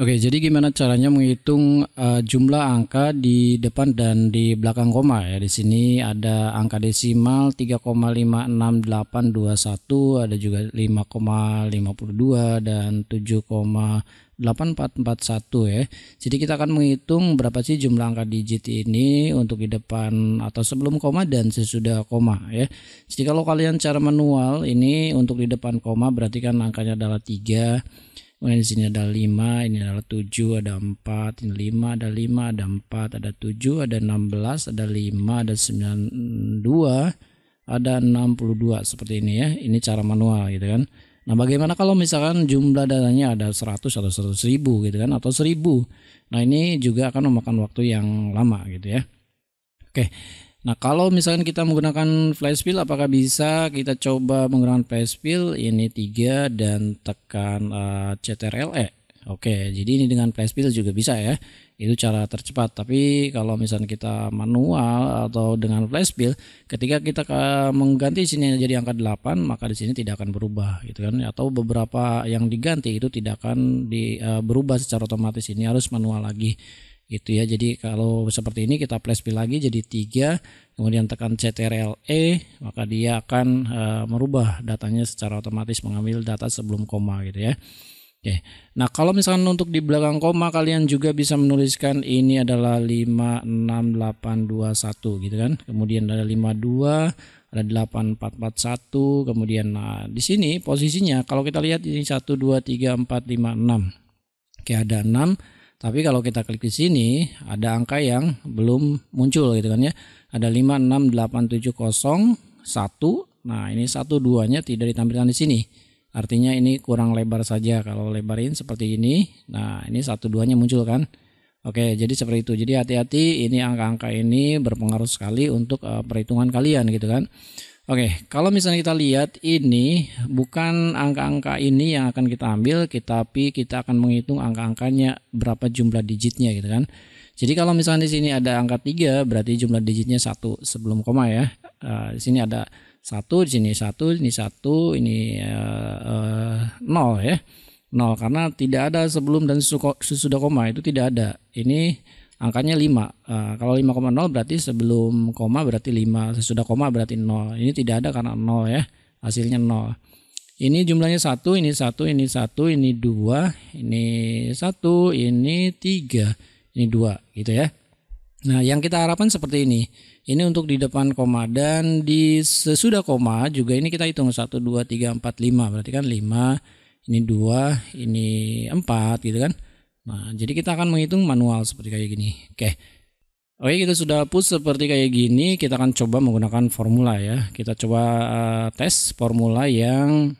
Oke, jadi gimana caranya menghitung uh, jumlah angka di depan dan di belakang koma ya? Di sini ada angka desimal 3,56821, ada juga 5,52 dan 7,8441 ya. Jadi kita akan menghitung berapa sih jumlah angka digit ini untuk di depan atau sebelum koma dan sesudah koma ya. Jadi kalau kalian cara manual ini untuk di depan koma berarti kan angkanya adalah 3 Nah, di sini ada 5, ini adalah 7, ada 4, ini 5, ada 5, ada 4, ada 7, ada 16, ada 5, ada 92, ada 62 seperti ini ya. Ini cara manual gitu kan. Nah, bagaimana kalau misalkan jumlah datanya ada 100 atau 100 ribu gitu kan atau 1000. Nah, ini juga akan memakan waktu yang lama gitu ya. Oke. Nah kalau misalkan kita menggunakan flash fill apakah bisa kita coba menggunakan flash fill ini 3 dan tekan uh, E Oke jadi ini dengan flash fill juga bisa ya. Itu cara tercepat tapi kalau misalkan kita manual atau dengan flash fill ketika kita mengganti sini jadi angka 8 maka di sini tidak akan berubah gitu kan atau beberapa yang diganti itu tidak akan di, uh, berubah secara otomatis ini harus manual lagi. Itu ya jadi kalau seperti ini kita flashpick lagi jadi tiga kemudian tekan CTRL E maka dia akan uh, merubah datanya secara otomatis mengambil data sebelum koma gitu ya Oke. Nah, kalau misalkan untuk di belakang koma kalian juga bisa menuliskan ini adalah 56821 gitu kan. Kemudian ada 52, ada 8441, kemudian nah di sini posisinya kalau kita lihat ini 123456 Oke, ada 6 tapi kalau kita klik di sini ada angka yang belum muncul gitu kan ya. Ada 5 6 8 7 0 1. Nah, ini satu duanya tidak ditampilkan di sini. Artinya ini kurang lebar saja kalau lebarin seperti ini. Nah, ini satu duanya muncul kan. Oke, jadi seperti itu. Jadi hati-hati ini angka-angka ini berpengaruh sekali untuk eh, perhitungan kalian gitu kan. Oke, kalau misalnya kita lihat ini bukan angka-angka ini yang akan kita ambil, tapi kita akan menghitung angka-angkanya berapa jumlah digitnya gitu kan. Jadi kalau misalnya di sini ada angka 3, berarti jumlah digitnya satu sebelum koma ya. Uh, di sini ada satu, di sini satu, ini satu, ini uh, uh, 0 ya. 0 karena tidak ada sebelum dan sesudah koma itu tidak ada. Ini angkanya 5. Uh, eh, kalau 5,0 berarti sebelum koma berarti 5, sesudah koma berarti 0. Ini tidak ada karena 0 ya. Hasilnya 0. Ini jumlahnya 1, ini 1, ini 1, ini 2, ini 1, ini 3, ini 2 gitu ya. Nah, yang kita harapkan seperti ini. Ini untuk di depan koma dan di sesudah koma juga ini kita hitung 1 2 3 4 5 berarti kan 5 ini 2, ini 4 gitu kan. Nah, jadi kita akan menghitung manual seperti kayak gini. Oke. Oke, kita sudah push seperti kayak gini. Kita akan coba menggunakan formula ya. Kita coba uh, tes formula yang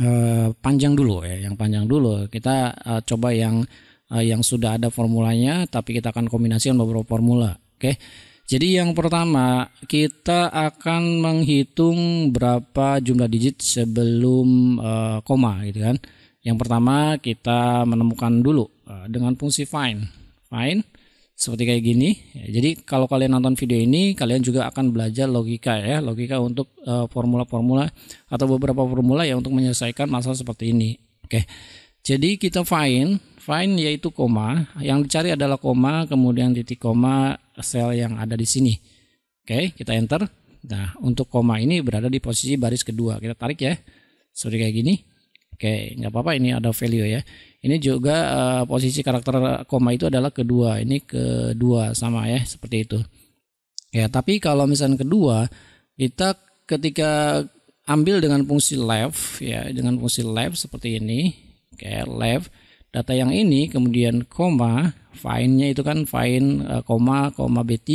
uh, panjang dulu ya, yang panjang dulu. Kita uh, coba yang uh, yang sudah ada formulanya tapi kita akan kombinasikan beberapa formula. Oke. Jadi yang pertama, kita akan menghitung berapa jumlah digit sebelum uh, koma gitu kan. Yang pertama kita menemukan dulu Eh, dengan fungsi find. Find seperti kayak gini. Ya, jadi kalau kalian nonton video ini, kalian juga akan belajar logika ya, logika untuk eh, formula-formula uh, atau beberapa formula ya untuk menyelesaikan masalah seperti ini. Oke. Jadi kita find, find yaitu koma, yang dicari adalah koma, kemudian titik koma sel yang ada di sini. Oke, kita enter. Nah, untuk koma ini berada di posisi baris kedua. Kita tarik ya. Seperti kayak gini oke nggak apa-apa ini ada value ya ini juga uh, posisi karakter koma itu adalah kedua ini kedua sama ya seperti itu ya tapi kalau misalnya kedua kita ketika ambil dengan fungsi left ya dengan fungsi left seperti ini oke okay, left data yang ini kemudian koma find-nya itu kan find uh, eh, koma koma B3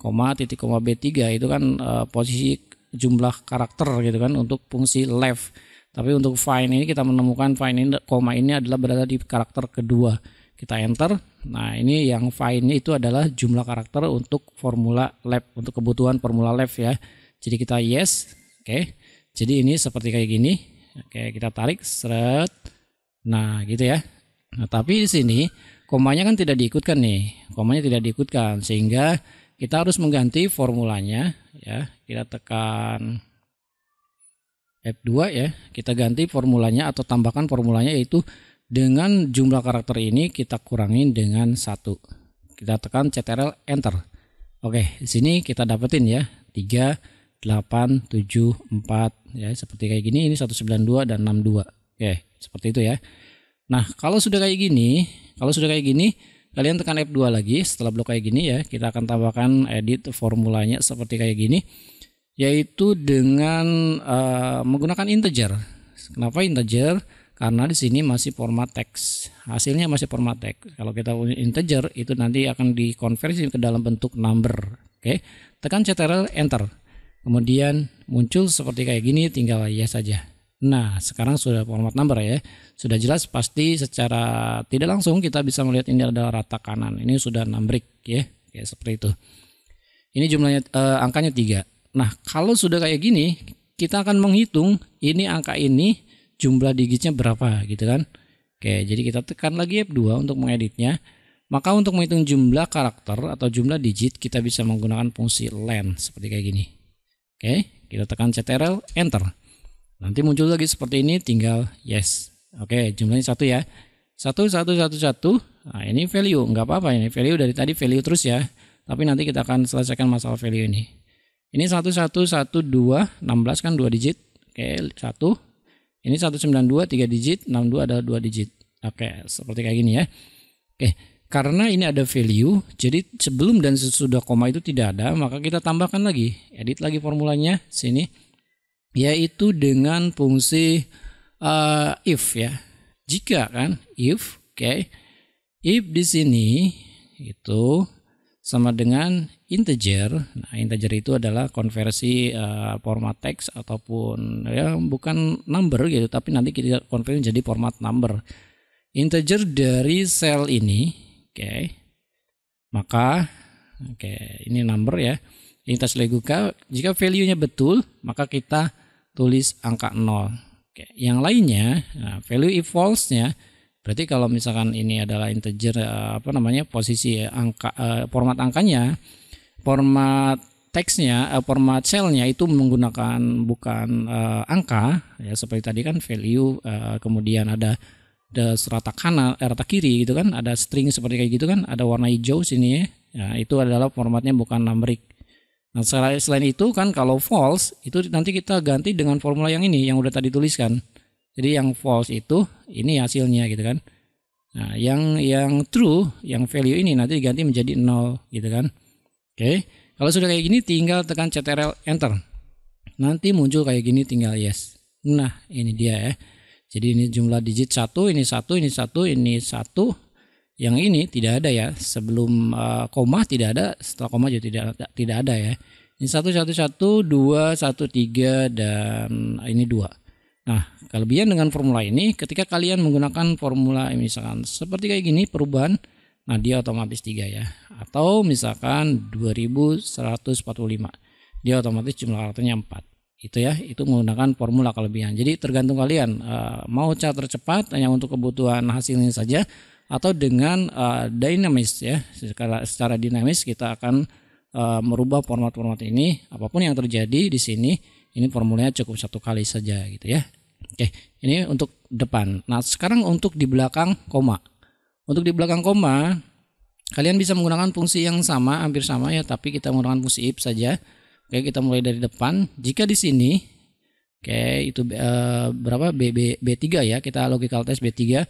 koma titik koma B3 itu kan uh, posisi jumlah karakter gitu kan untuk fungsi left tapi untuk find ini kita menemukan find ini koma ini adalah berada di karakter kedua. Kita enter. Nah, ini yang find itu adalah jumlah karakter untuk formula lab untuk kebutuhan formula lab ya. Jadi kita yes, oke. Jadi ini seperti kayak gini. Oke, kita tarik seret. Nah, gitu ya. Nah, tapi di sini komanya kan tidak diikutkan nih. Komanya tidak diikutkan sehingga kita harus mengganti formulanya ya. Kita tekan F2 ya, kita ganti formulanya atau tambahkan formulanya yaitu dengan jumlah karakter ini kita kurangin dengan satu. Kita tekan CTRL Enter. Oke, di sini kita dapetin ya 3, 8, 7, 4 ya seperti kayak gini ini 192 dan 62. Oke, seperti itu ya. Nah, kalau sudah kayak gini, kalau sudah kayak gini, kalian tekan F2 lagi setelah blok kayak gini ya, kita akan tambahkan edit formulanya seperti kayak gini yaitu dengan uh, menggunakan integer. Kenapa integer? Karena di sini masih format teks. Hasilnya masih format teks. Kalau kita punya integer itu nanti akan dikonversi ke dalam bentuk number. Oke. Tekan Ctrl enter. Kemudian muncul seperti kayak gini tinggal ya saja. Nah, sekarang sudah format number ya. Sudah jelas pasti secara tidak langsung kita bisa melihat ini adalah rata kanan. Ini sudah numberik ya. Kayak seperti itu. Ini jumlahnya uh, angkanya 3. Nah, kalau sudah kayak gini, kita akan menghitung ini angka ini jumlah digitnya berapa gitu kan. Oke, jadi kita tekan lagi F2 untuk mengeditnya. Maka untuk menghitung jumlah karakter atau jumlah digit, kita bisa menggunakan fungsi len seperti kayak gini. Oke, kita tekan CTRL, Enter. Nanti muncul lagi seperti ini, tinggal yes. Oke, jumlahnya satu ya. Satu, satu, satu, satu. Nah, ini value, nggak apa-apa ini value dari tadi value terus ya. Tapi nanti kita akan selesaikan masalah value ini. Ini 1112 16 kan 2 digit. Oke, 1. Ini 192 3 digit, 62 adalah 2 digit. Oke, seperti kayak gini ya. Oke, karena ini ada value, jadi sebelum dan sesudah koma itu tidak ada, maka kita tambahkan lagi. Edit lagi formulanya sini yaitu dengan fungsi uh, if ya. Jika kan if, oke. Okay. If di sini itu sama dengan integer. Nah, integer itu adalah konversi uh, format teks ataupun ya bukan number gitu, tapi nanti kita konversi jadi format number. Integer dari sel ini, oke. Okay, maka oke, okay, ini number ya. Ini leguka jika value-nya betul, maka kita tulis angka 0. Oke, okay, yang lainnya, nah, value if false-nya Berarti kalau misalkan ini adalah integer eh, apa namanya posisi eh, angka eh, format angkanya, format teksnya, format selnya itu menggunakan bukan angka ya seperti tadi kan value kemudian ada ada serata kanan, rata kiri gitu kan, ada string seperti kayak gitu kan, ada warna hijau sini ya. Nah, itu adalah formatnya bukan numeric. Nah, selain itu kan kalau false itu nanti kita ganti dengan formula yang ini yang udah tadi tuliskan. Jadi yang false itu ini hasilnya gitu kan. Nah, yang yang true, yang value ini nanti diganti menjadi 0 gitu kan. Oke. Kalau sudah kayak gini tinggal tekan Ctrl enter. Nanti muncul kayak gini tinggal yes. Nah, ini dia ya. Jadi ini jumlah digit satu, ini satu, ini satu, ini satu. Yang ini tidak ada ya. Sebelum uh, koma tidak ada, setelah koma juga tidak tidak ada ya. Ini satu satu satu dua satu tiga dan ini dua. Nah, kelebihan dengan formula ini ketika kalian menggunakan formula misalkan seperti kayak gini perubahan nah dia otomatis 3 ya atau misalkan 2145 dia otomatis jumlah karakternya 4 itu ya itu menggunakan formula kelebihan jadi tergantung kalian eh, mau cara tercepat hanya untuk kebutuhan hasilnya saja atau dengan uh, dinamis ya secara, secara dinamis kita akan eh, merubah format-format ini apapun yang terjadi di sini ini formulanya cukup satu kali saja gitu ya Oke, ini untuk depan. Nah, sekarang untuk di belakang koma. Untuk di belakang koma, kalian bisa menggunakan fungsi yang sama, hampir sama ya, tapi kita menggunakan fungsi if saja. Oke, kita mulai dari depan. Jika di sini Oke, itu uh, berapa B, B, B3 ya, kita logical test B3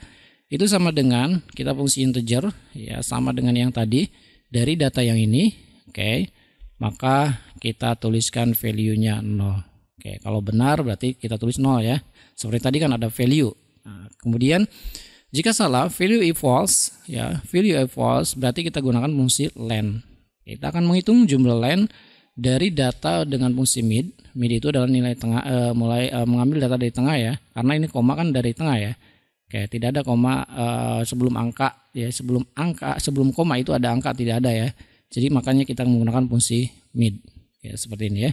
itu sama dengan kita fungsi integer ya sama dengan yang tadi dari data yang ini. Oke. Maka kita tuliskan value-nya 0. Oke, kalau benar berarti kita tulis 0 ya. Seperti tadi kan ada value. Nah, kemudian jika salah value if false ya, value if false berarti kita gunakan fungsi len. Kita akan menghitung jumlah len dari data dengan fungsi mid. Mid itu adalah nilai tengah e, mulai e, mengambil data dari tengah ya. Karena ini koma kan dari tengah ya. Oke, tidak ada koma e, sebelum angka ya, sebelum angka sebelum koma itu ada angka tidak ada ya. Jadi makanya kita menggunakan fungsi mid. Ya, seperti ini ya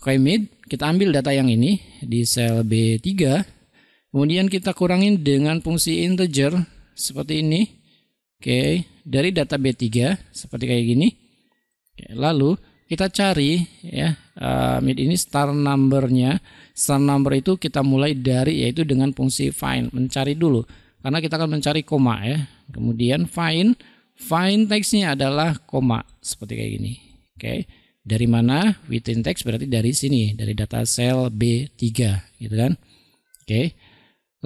coimid, kita ambil data yang ini di sel B3, kemudian kita kurangin dengan fungsi integer seperti ini. Oke, dari data B3 seperti kayak gini. Oke, lalu kita cari ya uh, mid ini star numbernya star number itu kita mulai dari yaitu dengan fungsi find mencari dulu karena kita akan mencari koma ya kemudian find find teksnya adalah koma seperti kayak gini oke okay. Dari mana? Within text berarti dari sini, dari data sel B3 gitu kan. Oke.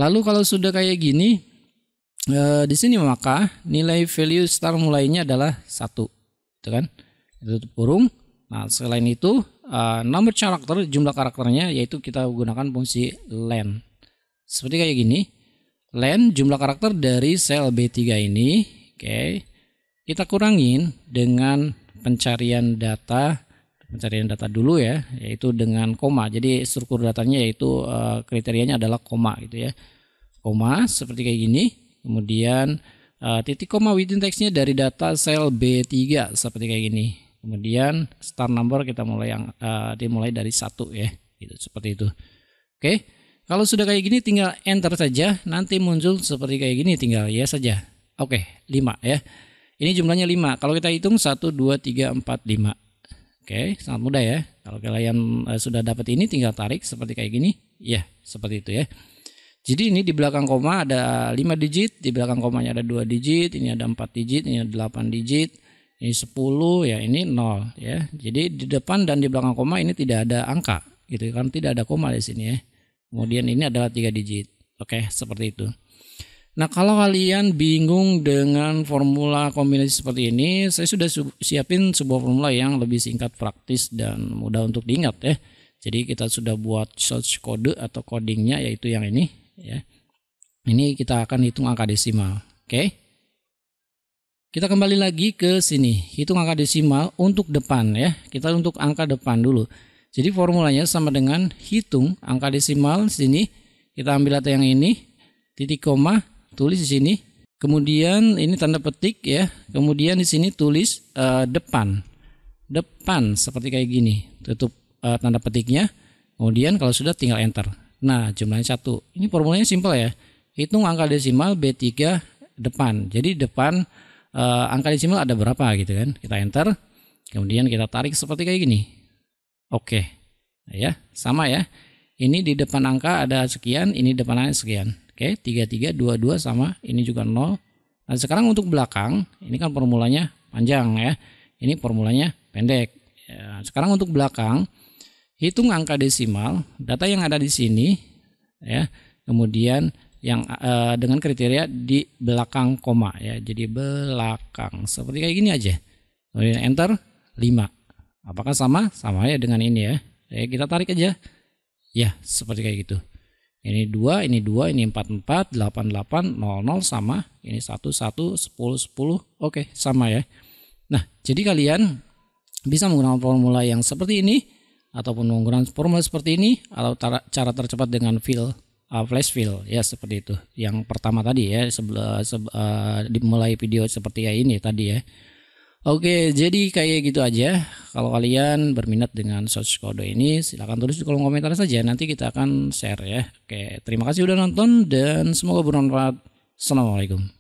Lalu kalau sudah kayak gini eh, di sini maka nilai value star mulainya adalah satu, gitu kan? Itu kurung. Nah, selain itu eh, number karakter jumlah karakternya yaitu kita gunakan fungsi len. Seperti kayak gini. Len jumlah karakter dari sel B3 ini, oke. kita kurangin dengan pencarian data pencarian data dulu ya, yaitu dengan koma. Jadi struktur datanya yaitu uh, kriterianya adalah koma gitu ya. Koma seperti kayak gini, kemudian uh, titik koma within textnya dari data sel B3 seperti kayak gini. Kemudian start number kita mulai yang uh, eh, dimulai dari satu ya, gitu seperti itu. Oke. Kalau sudah kayak gini tinggal enter saja, nanti muncul seperti kayak gini tinggal ya saja. Oke, 5 ya. Ini jumlahnya 5. Kalau kita hitung 1 2 3 4 5. Oke, sangat mudah ya. Kalau kalian eh, sudah dapat ini tinggal tarik seperti kayak gini. Ya, seperti itu ya. Jadi ini di belakang koma ada 5 digit, di belakang komanya ada 2 digit, ini ada 4 digit, ini ada 8 digit, ini 10 ya, ini 0 ya. Jadi di depan dan di belakang koma ini tidak ada angka gitu kan tidak ada koma di sini ya. Kemudian ini adalah 3 digit. Oke, seperti itu. Nah, kalau kalian bingung dengan formula kombinasi seperti ini, saya sudah siapin sebuah formula yang lebih singkat, praktis, dan mudah untuk diingat ya. Jadi kita sudah buat search kode atau codingnya yaitu yang ini ya. Ini kita akan hitung angka desimal, oke? Kita kembali lagi ke sini, hitung angka desimal untuk depan ya. Kita untuk angka depan dulu. Jadi formulanya sama dengan hitung angka desimal sini kita ambil data yang ini titik koma tulis di sini. Kemudian ini tanda petik ya. Kemudian di sini tulis uh, depan. Depan seperti kayak gini. Tutup uh, tanda petiknya. Kemudian kalau sudah tinggal enter. Nah, jumlahnya satu. Ini formulanya simpel ya. Hitung angka desimal B3 depan. Jadi depan uh, angka desimal ada berapa gitu kan. Kita enter. Kemudian kita tarik seperti kayak gini. Oke. Nah, ya, sama ya. Ini di depan angka ada sekian, ini depan angka sekian. Oke, 3, 3, 2, 2 sama. Ini juga 0. Nah, sekarang untuk belakang, ini kan formulanya panjang ya. Ini formulanya pendek. Ya, sekarang untuk belakang, hitung angka desimal, data yang ada di sini, ya. Kemudian yang eh, dengan kriteria di belakang koma ya. Jadi belakang. Seperti kayak gini aja. Kemudian enter 5. Apakah sama? Sama ya dengan ini ya. ya kita tarik aja. Ya, seperti kayak gitu. Ini 2, ini 2, ini 44, 88, 00 sama. Ini 1, 1, 10, 10. Oke, okay, sama ya. Nah, jadi kalian bisa menggunakan formula yang seperti ini ataupun menggunakan formula seperti ini atau cara tercepat dengan fill uh, flash fill ya seperti itu. Yang pertama tadi ya sebelah, sebelah, uh, uh dimulai video seperti ya ini tadi ya. Oke, jadi kayak gitu aja. Kalau kalian berminat dengan source kode ini, silahkan tulis di kolom komentar saja. Nanti kita akan share ya. Oke, terima kasih udah nonton dan semoga bermanfaat. Assalamualaikum.